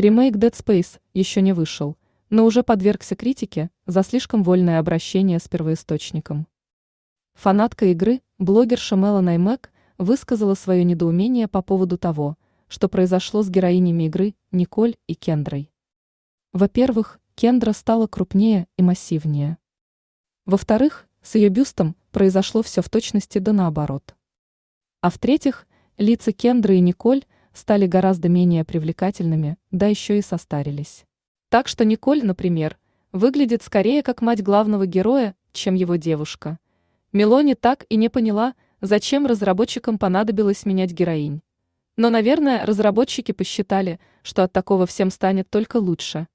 Ремейк Dead Space еще не вышел, но уже подвергся критике за слишком вольное обращение с первоисточником. Фанатка игры, блогерша Мела Наймек, высказала свое недоумение по поводу того, что произошло с героинями игры Николь и Кендрой. Во-первых, Кендра стала крупнее и массивнее. Во-вторых, с ее бюстом произошло все в точности да наоборот. А в-третьих, лица Кендры и Николь стали гораздо менее привлекательными, да еще и состарились. Так что Николь, например, выглядит скорее как мать главного героя, чем его девушка. Мелони так и не поняла, зачем разработчикам понадобилось менять героинь. Но, наверное, разработчики посчитали, что от такого всем станет только лучше.